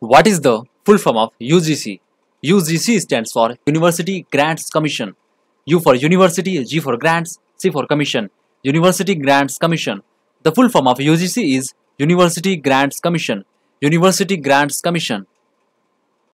What is the full form of UGC? UGC stands for University Grants Commission. U for University, G for Grants, C for Commission. University Grants Commission. The full form of UGC is University Grants Commission. University Grants Commission.